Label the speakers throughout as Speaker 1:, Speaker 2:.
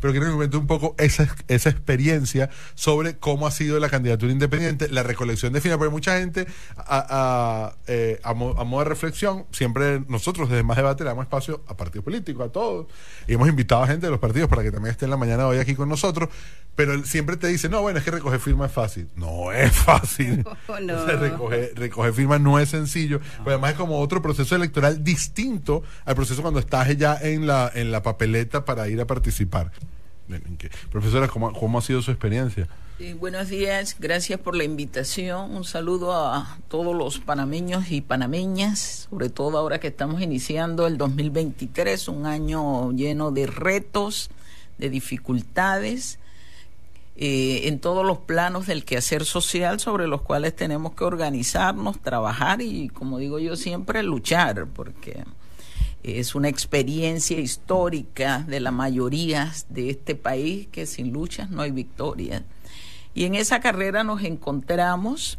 Speaker 1: pero quiero que comente un poco esa, experiencia sobre cómo ha sido la candidatura independiente, la recolección de firmas, porque mucha gente, eh, a, modo de reflexión, siempre nosotros desde Más Debate le damos espacio a partidos políticos, a todos, y hemos invitado a gente de los partidos para que también estén la mañana hoy aquí con nosotros, pero siempre te dice, no, bueno, es que recoger firmas es fácil. No es fácil. Oh, recoger, firmas no es sencillo, además es como otro proceso electoral distinto al proceso cuando estás ya en la, en la papeleta para ir a participar Profesora, ¿cómo, ha sido su experiencia?
Speaker 2: buenos días, gracias por la invitación. Un saludo a todos los panameños y panameñas, sobre todo ahora que estamos iniciando el 2023, un año lleno de retos, de dificultades, eh, en todos los planos del quehacer social sobre los cuales tenemos que organizarnos, trabajar y, como digo yo siempre, luchar, porque es una experiencia histórica de la mayoría de este país que sin luchas no hay victoria. Y en esa carrera nos encontramos.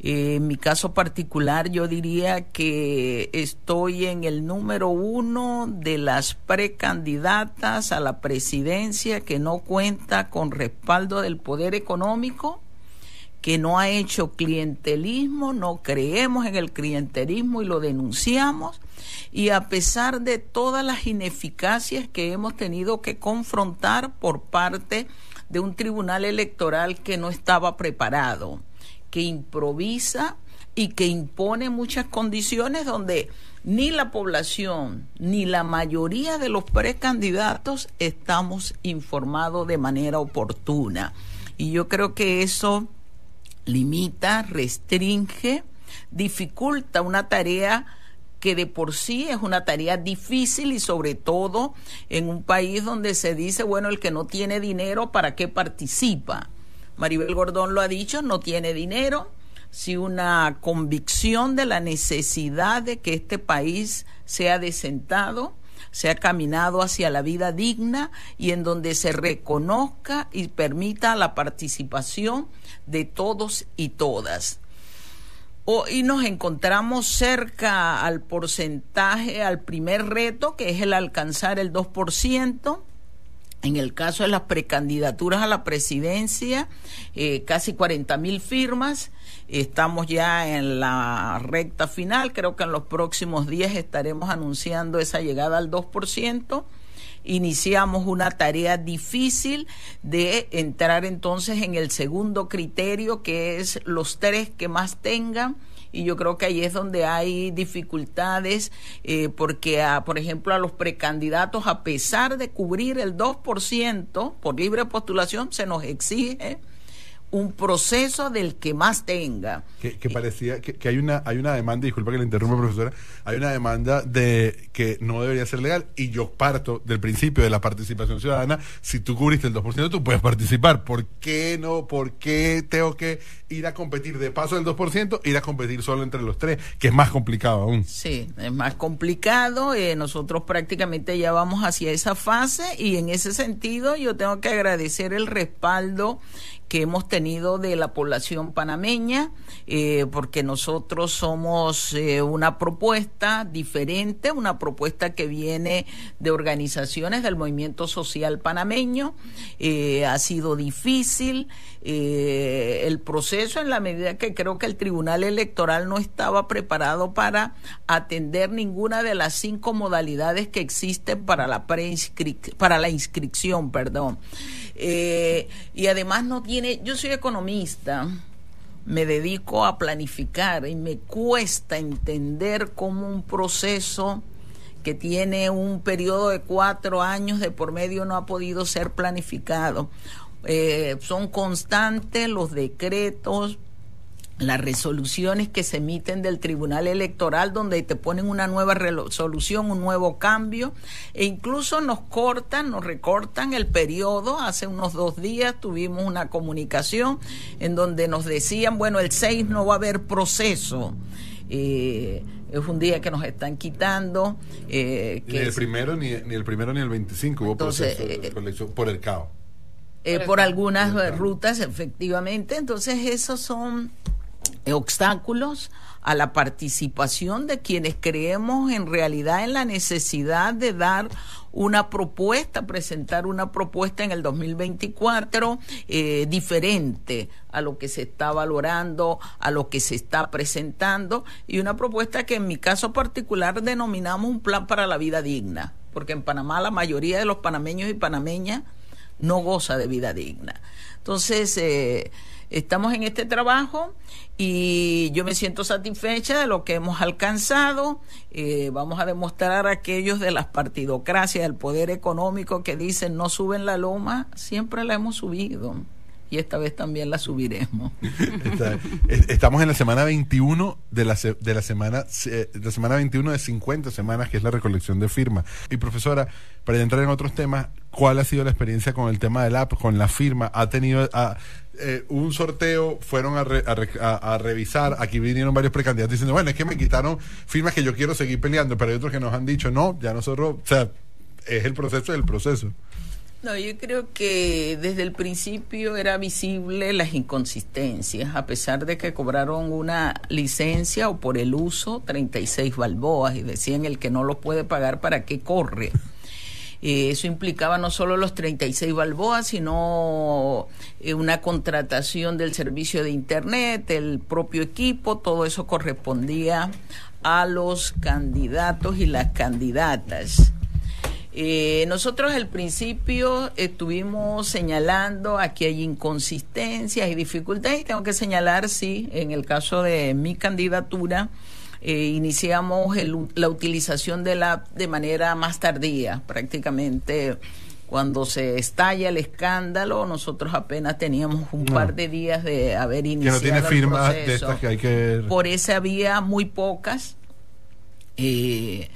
Speaker 2: Eh, en mi caso particular, yo diría que estoy en el número uno de las precandidatas a la presidencia que no cuenta con respaldo del poder económico que no ha hecho clientelismo, no creemos en el clientelismo y lo denunciamos. Y a pesar de todas las ineficacias que hemos tenido que confrontar por parte de un tribunal electoral que no estaba preparado, que improvisa y que impone muchas condiciones donde ni la población ni la mayoría de los precandidatos estamos informados de manera oportuna. Y yo creo que eso limita, restringe, dificulta una tarea que de por sí es una tarea difícil y sobre todo en un país donde se dice, bueno, el que no tiene dinero, ¿para qué participa? Maribel Gordón lo ha dicho, no tiene dinero, si una convicción de la necesidad de que este país sea desentado se ha caminado hacia la vida digna y en donde se reconozca y permita la participación de todos y todas. Hoy nos encontramos cerca al porcentaje, al primer reto, que es el alcanzar el 2%. En el caso de las precandidaturas a la presidencia, eh, casi 40 mil firmas Estamos ya en la recta final, creo que en los próximos días estaremos anunciando esa llegada al 2%. Iniciamos una tarea difícil de entrar entonces en el segundo criterio, que es los tres que más tengan y yo creo que ahí es donde hay dificultades eh, porque, a, ah, por ejemplo, a los precandidatos, a pesar de cubrir el 2% por libre postulación, se nos exige un proceso del que más tenga.
Speaker 1: Que, parecía que, hay una hay una demanda, disculpa que le interrumpa profesora, hay una demanda de que no debería ser legal y yo parto del principio de la participación ciudadana, si tú cubriste el 2%, tú puedes participar, ¿por qué no? ¿Por qué tengo que ir a competir de paso del 2%, ir a competir solo entre los tres, que es más complicado aún?
Speaker 2: Sí, es más complicado, eh, nosotros prácticamente ya vamos hacia esa fase y en ese sentido yo tengo que agradecer el respaldo que hemos tenido de la población panameña, eh, porque nosotros somos eh, una propuesta diferente, una propuesta que viene de organizaciones del movimiento social panameño. Eh, ha sido difícil el proceso en la medida que creo que el Tribunal Electoral no estaba preparado para atender ninguna de las cinco modalidades que existen para la, para la inscripción. Perdón. Eh, y además no tiene, yo soy economista, me dedico a planificar y me cuesta entender cómo un proceso que tiene un periodo de cuatro años de por medio no ha podido ser planificado. Eh, son constantes los decretos, las resoluciones que se emiten del Tribunal Electoral donde te ponen una nueva resolución, un nuevo cambio e incluso nos cortan, nos recortan el periodo. Hace unos dos días tuvimos una comunicación en donde nos decían, bueno, el 6 no va a haber proceso. Eh, es un día que nos están quitando. Eh, que ni, el
Speaker 1: primero, ni, el primero ni el 25 hubo proceso eh,
Speaker 2: por el caos por algunas rutas, efectivamente. Entonces, esos son obstáculos a la participación de quienes creemos en realidad en la necesidad de dar una propuesta, presentar una propuesta en el 2024 eh, diferente a lo que se está valorando, a lo que se está presentando y una propuesta que en mi caso particular denominamos un plan para la vida digna, porque en Panamá la mayoría de los panameños y panameñas no goza de vida digna. Entonces, eh, estamos en este trabajo y yo me siento satisfecha de lo que hemos alcanzado. Eh, vamos a demostrar a aquellos de las partidocracias, del poder económico que dicen no suben la loma, siempre la hemos subido y esta vez también la subiremos.
Speaker 1: Estamos en la semana 21 de la, de la semana de la semana 21 de 50 semanas que es la recolección de firmas. Y profesora, para entrar en otros temas, ¿cuál ha sido la experiencia con el tema del app, con la firma? ¿Ha tenido eh, un sorteo, fueron a, a, revisar, aquí vinieron varios precandidatos diciendo, bueno, es que me quitaron firmas que yo quiero seguir peleando, pero hay otros que nos han dicho, no, ya nosotros, o sea, es el proceso del proceso.
Speaker 2: No, yo creo que desde el principio era visible las inconsistencias, a pesar de que cobraron una licencia o por el uso 36 balboas y decían el que no lo puede pagar para qué corre. Eh, eso implicaba no solo los 36 balboas, sino eh, una contratación del servicio de Internet, el propio equipo, todo eso correspondía a los candidatos y las candidatas eh, nosotros al principio estuvimos señalando aquí hay inconsistencias y dificultades y tengo que señalar, sí, en el caso de mi candidatura, eh, iniciamos la utilización de la de manera más tardía, prácticamente cuando se estalla el escándalo, nosotros apenas teníamos un par de días de haber iniciado. Que no tiene firmas de estas que hay que. Por ese había muy pocas. Eh,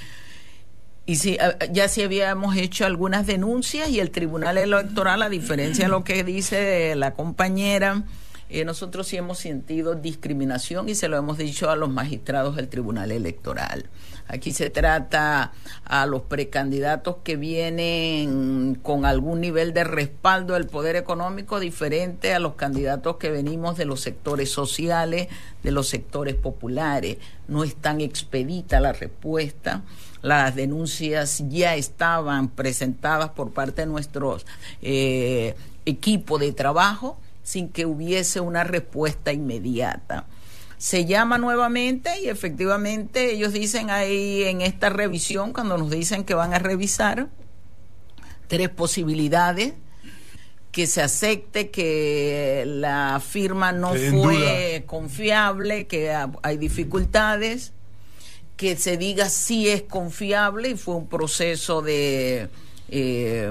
Speaker 2: y si, ya si habíamos hecho algunas denuncias y el Tribunal Electoral, a diferencia de lo que dice la compañera, eh, nosotros sí hemos sentido discriminación y se lo hemos dicho a los magistrados del Tribunal Electoral. Aquí se trata a los precandidatos que vienen con algún nivel de respaldo del poder económico diferente a los candidatos que venimos de los sectores sociales, de los sectores populares. No es tan expedita la respuesta. Las denuncias ya estaban presentadas por parte de nuestro eh, equipo de trabajo sin que hubiese una respuesta inmediata. Se llama nuevamente y efectivamente ellos dicen ahí en esta revisión, cuando nos dicen que van a revisar, tres posibilidades que se acepte que la firma no fue confiable, que hay dificultades que se diga si es confiable y fue un proceso de... Eh,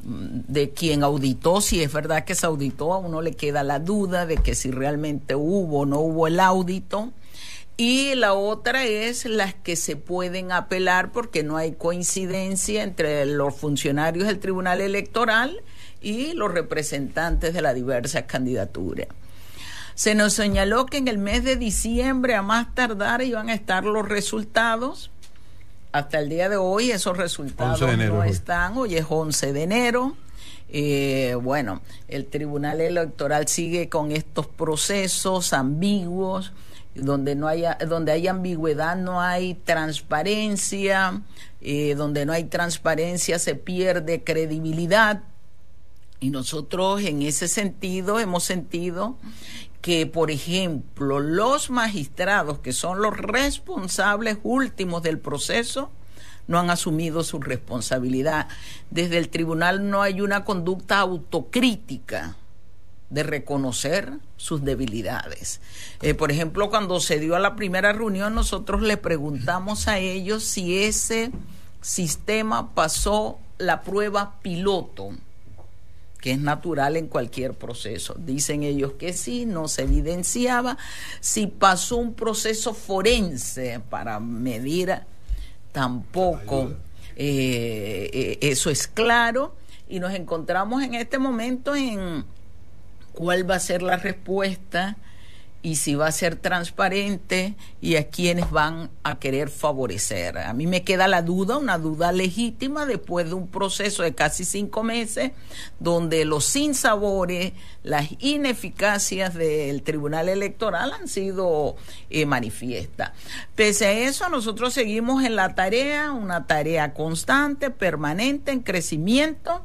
Speaker 2: de quien auditó, si es verdad que se auditó, a uno le queda la duda de que si realmente hubo o no hubo el audito. Y la otra es las que se pueden apelar porque no hay coincidencia entre los funcionarios del Tribunal Electoral y los representantes de las diversas candidaturas. Se nos señaló que en el mes de diciembre a más tardar iban a estar los resultados. Hasta el día de hoy esos resultados no están. Hoy es 11 de enero. Eh, bueno, el Tribunal Electoral sigue con estos procesos ambiguos, donde no haya, donde hay ambigüedad no hay transparencia, eh, donde no hay transparencia se pierde credibilidad y nosotros en ese sentido hemos sentido que, por ejemplo, los magistrados, que son los responsables últimos del proceso, no han asumido su responsabilidad. Desde el tribunal no hay una conducta autocrítica de reconocer sus debilidades. Eh, por ejemplo, cuando se dio a la primera reunión, nosotros le preguntamos a ellos si ese sistema pasó la prueba piloto que es natural en cualquier proceso. Dicen ellos que sí, no se evidenciaba. Si pasó un proceso forense para medir, tampoco eh, eh, eso es claro. Y nos encontramos en este momento en cuál va a ser la respuesta y si va a ser transparente y a quienes van a querer favorecer. A mí me queda la duda, una duda legítima después de un proceso de casi cinco meses, donde los sinsabores, las ineficacias del Tribunal Electoral han sido eh, manifiestas. Pese a eso, nosotros seguimos en la tarea, una tarea constante, permanente, en crecimiento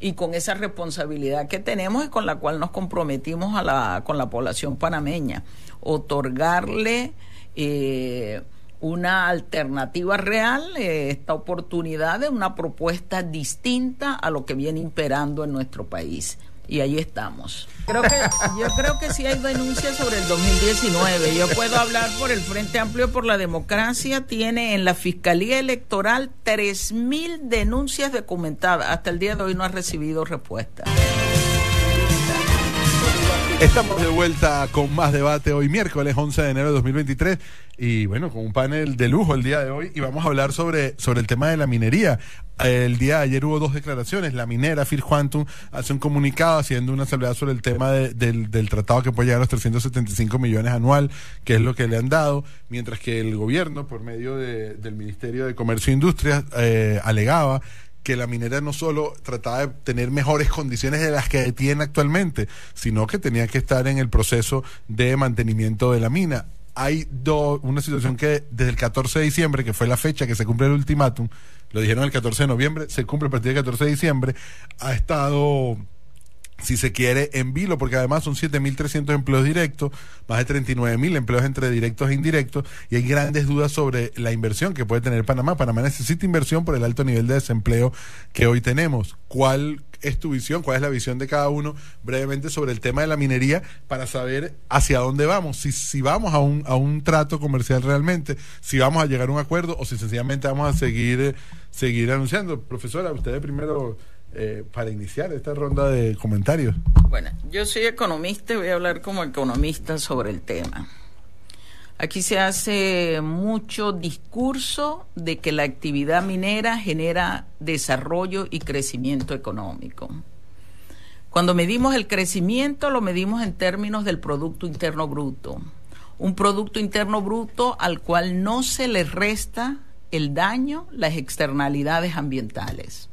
Speaker 2: y con esa responsabilidad que tenemos y con la cual nos comprometimos a la, con la población panameña, otorgarle eh, una alternativa real, eh, esta oportunidad de una propuesta distinta a lo que viene imperando en nuestro país y ahí estamos. Creo que, yo creo que si hay denuncias sobre el 2019. Yo puedo hablar por el Frente Amplio por la Democracia. Tiene en la Fiscalía Electoral 3.000 denuncias documentadas. Hasta el día de hoy no ha recibido respuesta.
Speaker 1: Estamos de vuelta con más debate hoy miércoles 11 de enero de 2023 y bueno, con un panel de lujo el día de hoy y vamos a hablar sobre, sobre el tema de la minería. El día de ayer hubo dos declaraciones, la minera Fir Quantum hace un comunicado haciendo una asamblea sobre el tema del, tratado que puede llegar a los 375 millones anual, que es lo que le han dado, mientras que el gobierno por medio del Ministerio de Comercio e Industria eh, alegaba que la minera no solo trataba de tener mejores condiciones de las que tiene actualmente, sino que tenía que estar en el proceso de mantenimiento de la mina. Hay dos una situación que desde el 14 de diciembre, que fue la fecha que se cumple el ultimátum, lo dijeron el 14 de noviembre, se cumple a partir del 14 de diciembre, ha estado si se quiere, en vilo, porque además son 7.300 empleos directos, más de 39.000 empleos entre directos e indirectos, y hay grandes dudas sobre la inversión que puede tener Panamá. Panamá necesita inversión por el alto nivel de desempleo que hoy tenemos. ¿Cuál es tu visión? ¿Cuál es la visión de cada uno brevemente sobre el tema de la minería para saber hacia dónde vamos? Si, si vamos a un, a un trato comercial realmente, si vamos a llegar a un acuerdo o si sencillamente vamos a seguir, eh, seguir anunciando. Profesora, ustedes primero eh, para iniciar esta ronda de comentarios.
Speaker 2: Bueno, yo soy economista y voy a hablar como economista sobre el tema. Aquí se hace mucho discurso de que la actividad minera genera desarrollo y crecimiento económico. Cuando medimos el crecimiento lo medimos en términos del Producto Interno Bruto, un Producto Interno Bruto al cual no se le resta el daño, las externalidades ambientales.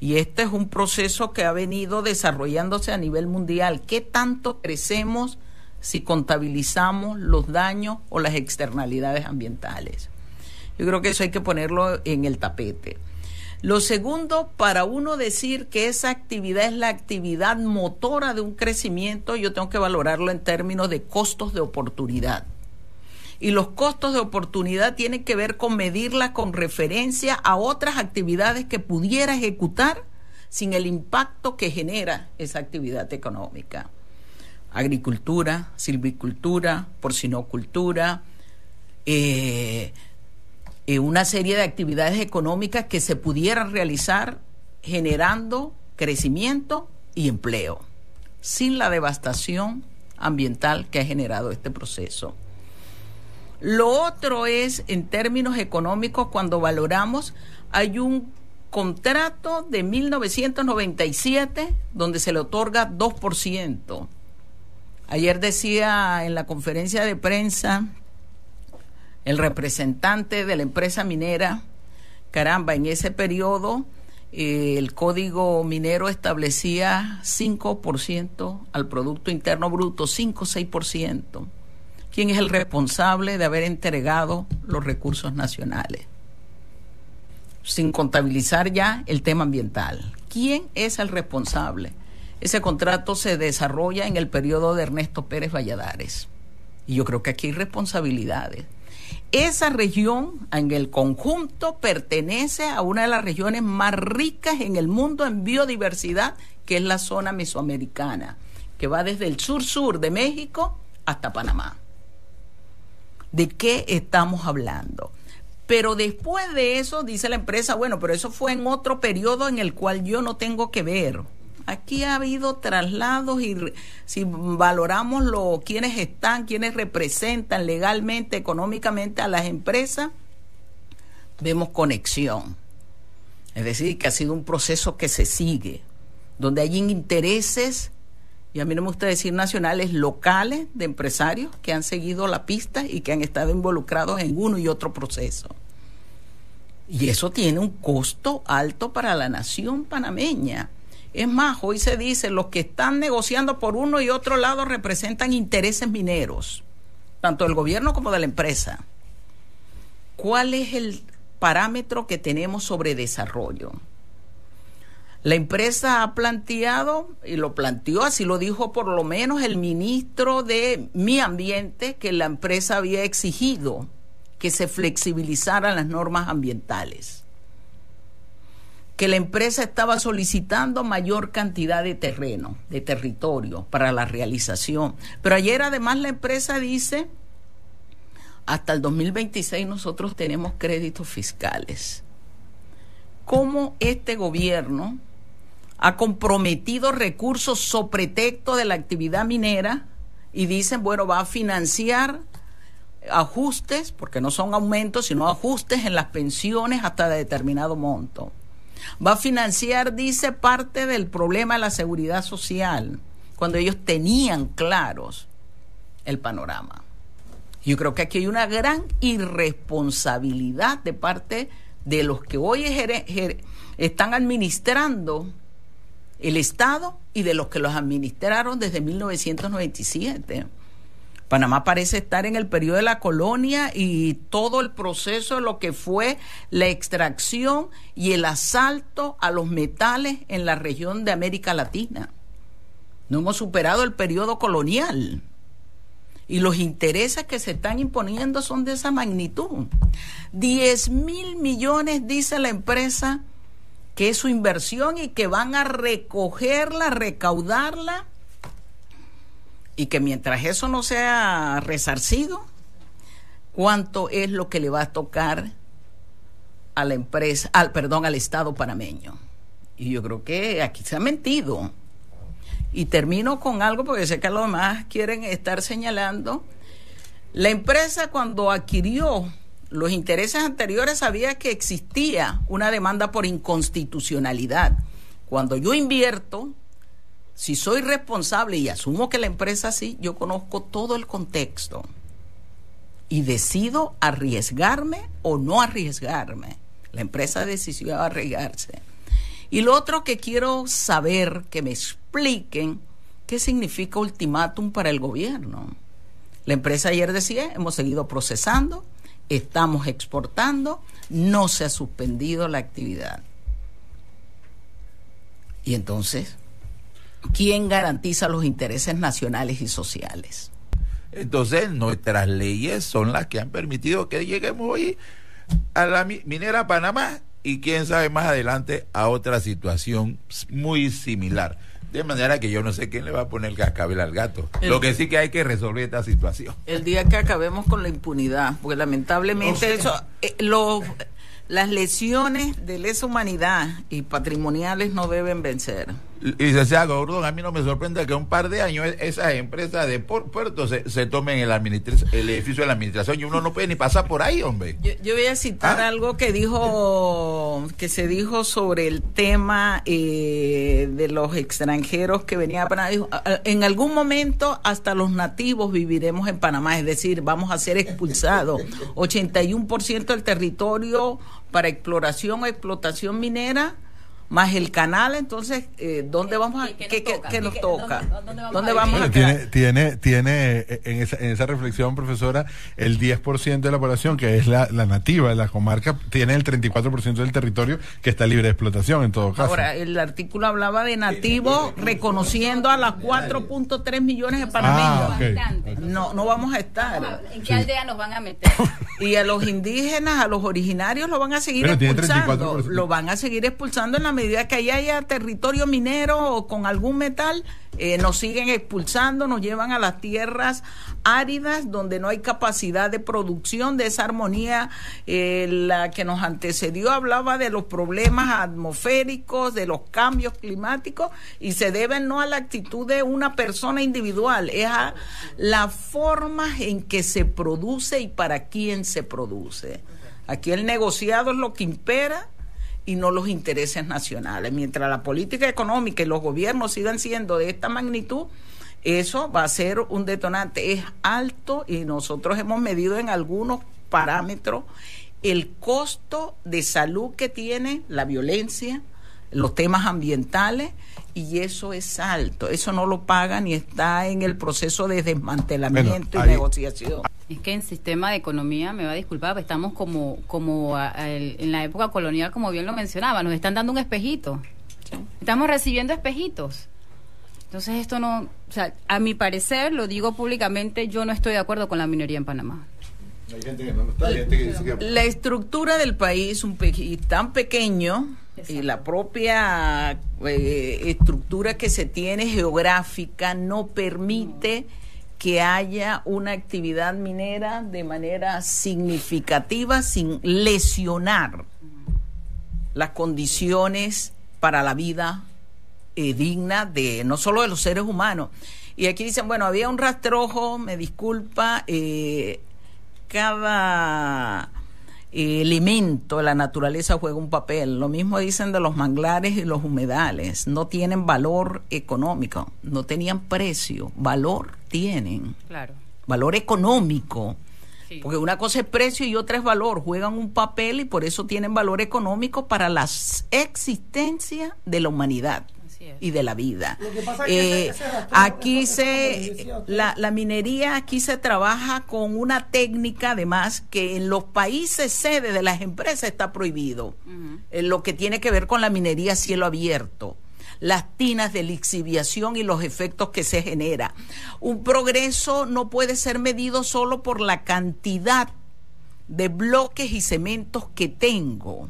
Speaker 2: Y este es un proceso que ha venido desarrollándose a nivel mundial. ¿Qué tanto crecemos si contabilizamos los daños o las externalidades ambientales? Yo creo que eso hay que ponerlo en el tapete. Lo segundo, para uno decir que esa actividad es la actividad motora de un crecimiento, yo tengo que valorarlo en términos de costos de oportunidad y los costos de oportunidad tienen que ver con medirla con referencia a otras actividades que pudiera ejecutar sin el impacto que genera esa actividad económica. Agricultura, silvicultura, porcinocultura, eh, eh, una serie de actividades económicas que se pudieran realizar generando crecimiento y empleo, sin la devastación ambiental que ha generado este proceso. Lo otro es, en términos económicos, cuando valoramos, hay un contrato de 1997 donde se le otorga 2%. Ayer decía en la conferencia de prensa el representante de la empresa minera, caramba, en ese periodo eh, el código minero establecía 5% al Producto Interno Bruto, 5 6% quién es el responsable de haber entregado los recursos nacionales, sin contabilizar ya el tema ambiental. ¿Quién es el responsable? Ese contrato se desarrolla en el periodo de Ernesto Pérez Valladares. Y yo creo que aquí hay responsabilidades. Esa región en el conjunto pertenece a una de las regiones más ricas en el mundo en biodiversidad, que es la zona mesoamericana, que va desde el sur-sur de México hasta Panamá de qué estamos hablando. Pero después de eso, dice la empresa, bueno, pero eso fue en otro periodo en el cual yo no tengo que ver. Aquí ha habido traslados y si valoramos lo, quienes están, quienes representan legalmente, económicamente a las empresas, vemos conexión. Es decir, que ha sido un proceso que se sigue, donde hay intereses y a mí no me gusta decir nacionales, locales de empresarios que han seguido la pista y que han estado involucrados en uno y otro proceso. Y eso tiene un costo alto para la nación panameña. Es más, hoy se dice, los que están negociando por uno y otro lado representan intereses mineros, tanto del gobierno como de la empresa. ¿Cuál es el parámetro que tenemos sobre desarrollo? La empresa ha planteado, y lo planteó, así lo dijo por lo menos el ministro de Mi Ambiente, que la empresa había exigido que se flexibilizaran las normas ambientales, que la empresa estaba solicitando mayor cantidad de terreno, de territorio para la realización. Pero ayer además la empresa dice, hasta el 2026 nosotros tenemos créditos fiscales. ¿Cómo este gobierno ha comprometido recursos sobre de la actividad minera y dicen, bueno, va a financiar ajustes, porque no son aumentos, sino ajustes en las pensiones hasta determinado monto. Va a financiar, dice, parte del problema de la seguridad social, cuando ellos tenían claros el panorama. Yo creo que aquí hay una gran irresponsabilidad de parte de los que hoy están administrando el Estado y de los que los administraron desde 1997. Panamá parece estar en el periodo de la colonia y todo el proceso de lo que fue la extracción y el asalto a los metales en la región de América Latina. No hemos superado el periodo colonial. Y los intereses que se están imponiendo son de esa magnitud. 10 mil millones, dice la empresa que es su inversión y que van a recogerla, recaudarla, y que mientras eso no sea resarcido, ¿cuánto es lo que le va a tocar a la empresa, al perdón, al Estado panameño? Y yo creo que aquí se ha mentido. Y termino con algo porque sé que los demás quieren estar señalando. La empresa cuando adquirió los intereses anteriores sabía que existía una demanda por inconstitucionalidad. Cuando yo invierto, si soy responsable y asumo que la empresa sí, yo conozco todo el contexto y decido arriesgarme o no arriesgarme. La empresa decidió arriesgarse. Y lo otro que quiero saber, que me expliquen, ¿qué significa ultimátum para el gobierno? La empresa ayer decía, hemos seguido procesando, estamos exportando, no se ha suspendido la actividad. Y entonces, ¿quién garantiza los intereses nacionales y sociales?
Speaker 3: Entonces, nuestras leyes son las que han permitido que lleguemos hoy a la minera Panamá y quién sabe más adelante a otra situación muy similar. De manera que yo no sé quién le va a poner el cascabel al gato. Lo que sí que hay que resolver esta situación.
Speaker 2: El día que acabemos con la impunidad, porque lamentablemente eso, eh, los, las lesiones de lesa humanidad y patrimoniales no deben vencer.
Speaker 3: Licenciada Gordon, a mí no me sorprende que un par de años e-, esas empresas de puertos se, se, tomen el, el edificio de la administración y uno no puede ni pasar por ahí, hombre.
Speaker 2: Yo, voy a citar ah. algo que dijo, que se dijo sobre el tema eh, de los extranjeros que venían a Panamá. en algún momento hasta los nativos viviremos en Panamá, es decir, vamos a ser expulsados. 81% del territorio para exploración o explotación minera más el canal, entonces, eh, ¿dónde eh, vamos a qué, nos toca? ¿Dónde, vamos, a
Speaker 1: tiene, tiene, eh, en esa, en esa reflexión, profesora, el 10% de la población, que es la, la nativa de la comarca, tiene el 34% del territorio que está libre de explotación, en todo caso. Ahora,
Speaker 2: el artículo hablaba de nativos reconociendo a las 4.3 millones de ah, panameños. No, no vamos a estar. ¿En qué aldea nos van a meter? y a los indígenas, a los originarios, lo van a seguir expulsando. Lo van a seguir expulsando en la medida que haya territorio minero o con algún metal, eh, nos siguen expulsando, nos llevan a las tierras áridas donde no hay capacidad de producción de esa armonía. Eh, la que nos antecedió hablaba de los problemas atmosféricos, de los cambios climáticos y se deben no a la actitud de una persona individual, es a la forma en que se produce y para quién se produce. Aquí el negociado es lo que impera y no los intereses nacionales. Mientras la política económica y los gobiernos sigan siendo de esta magnitud, eso va a ser un detonante. Es alto y nosotros hemos medido en algunos parámetros el costo de salud que tiene la violencia, los temas ambientales y eso es alto. Eso no lo pagan y está en el proceso de desmantelamiento y negociación. Es que en sistema de economía, me va a disculpar, pues estamos como, como en la época colonial, como bien lo mencionaba, nos están dando un espejito. Estamos recibiendo espejitos. Entonces esto no, o sea, a mi parecer, lo digo públicamente, yo no estoy de acuerdo con la minería en Panamá. La estructura del país un tan pequeño y la propia eh, estructura que se tiene geográfica no permite que haya una actividad minera de manera significativa sin lesionar las condiciones para la vida eh, digna de no solo de los seres humanos. Y aquí dicen, bueno, había un rastrojo, me disculpa, eh, cada eh, elemento, la naturaleza juega un papel. Lo mismo dicen de los manglares y los humedales. No tienen valor económico, no tenían precio, valor tienen. Claro. Valor económico. Porque una cosa es precio y otra es valor. Juegan un papel y por eso tienen valor económico para la existencia de la humanidad y de la vida. aquí se, la, minería aquí se trabaja con una técnica además que en los países sede de las empresas está prohibido, en lo que tiene que ver con la minería a cielo abierto las tinas de lixiviación y los efectos que se genera. Un progreso no puede ser medido solo por la cantidad de bloques y cementos que tengo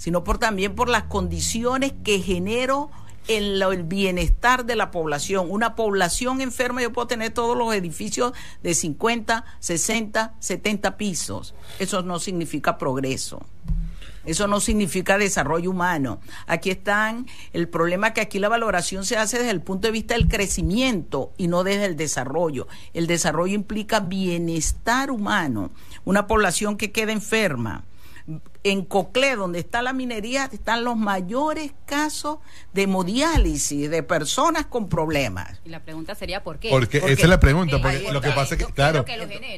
Speaker 2: sino por también por las condiciones que genero en el bienestar de la población. Una población enferma, yo puedo tener todos los edificios de 50, 60, 70 pisos. Eso no significa progreso. Eso no significa desarrollo humano. Aquí están el problema que aquí la valoración se hace desde el punto de vista del crecimiento y no desde el desarrollo. El desarrollo implica bienestar humano. Una población que queda enferma, en Coclé, donde está la minería, están los mayores casos de hemodiálisis de personas con problemas. Y la
Speaker 3: pregunta sería
Speaker 2: ¿por qué?
Speaker 1: Porque esa es la pregunta, lo que pasa es que, claro,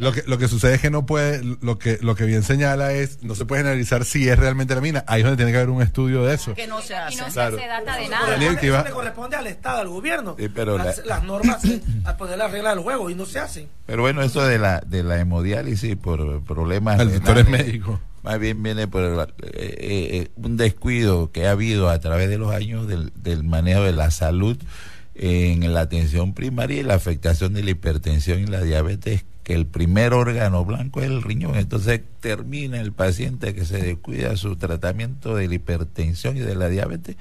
Speaker 1: lo, que, lo que sucede es que no puede, lo que, lo que bien señala es, no se puede generalizar si es realmente la mina, ahí es donde tiene que haber un estudio de eso. Que no
Speaker 3: se hace. no se de nada. eso le corresponde
Speaker 1: al Estado, al gobierno. pero las, normas, eh, al poner las reglas y no se hacen.
Speaker 3: Pero bueno, eso de la, de la hemodiálisis por problemas... Al doctor es médico más bien viene por eh, eh, eh, un descuido que ha habido a través de los años del, del manejo de la salud en la atención primaria y la afectación de la hipertensión y la diabetes, que el primer órgano blanco es el riñón. Entonces termina el paciente que se descuida su tratamiento de la hipertensión y de la diabetes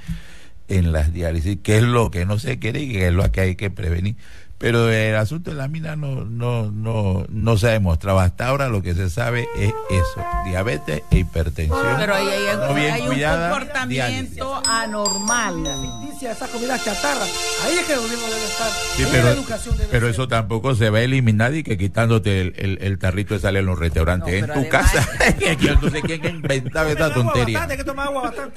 Speaker 3: en las diálisis, que es lo que no se quiere y que es lo que hay que prevenir. Pero el asunto de la mina no, no, no, no se ha demostrado. Hasta ahora lo que se sabe es eso, diabetes e hipertensión. Pero ahí hay, bien un comportamiento
Speaker 2: anormal. La esas comidas chatarras, ahí es que el gobierno debe estar. pero, la educación pero eso
Speaker 3: tampoco se va a eliminar y que quitándote el, el, tarrito de salir en los restaurantes, en tu casa. yo no sé quién inventaba esta tontería.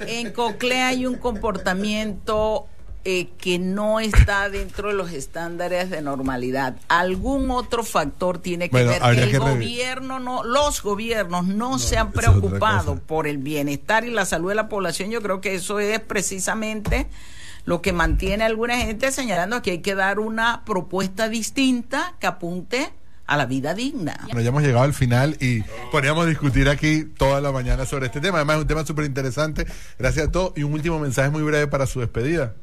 Speaker 2: En Coclea hay un comportamiento eh, que no está dentro de los estándares de normalidad. Algún otro factor tiene que ver ver. El gobierno no, los gobiernos no, no se han preocupado por el bienestar y la salud de la población. Yo creo que eso es precisamente lo que mantiene a alguna gente señalando que hay que dar una propuesta distinta que apunte a la vida digna. Bueno,
Speaker 1: ya hemos llegado al final y podríamos discutir aquí toda la mañana sobre este tema. Además, es un tema súper interesante. Gracias a todos. Y un último mensaje muy breve para su despedida.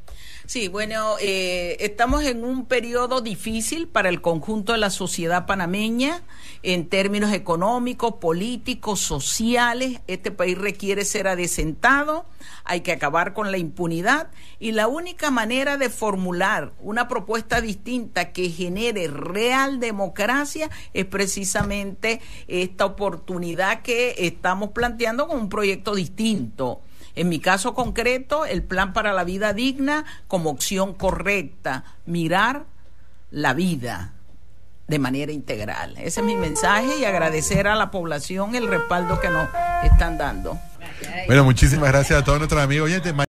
Speaker 2: Sí, bueno, eh, estamos en un periodo difícil para el conjunto de la sociedad panameña en términos económicos, políticos, sociales. Este país requiere ser adecentado, hay que acabar con la impunidad y la única manera de formular una propuesta distinta que genere real democracia es precisamente esta oportunidad que estamos planteando con un proyecto distinto en mi caso concreto, el plan para la vida digna como opción correcta, mirar la vida de manera integral. Ese es mi mensaje y agradecer a la población el respaldo que nos están dando.
Speaker 1: Bueno, muchísimas gracias a todos nuestros amigos.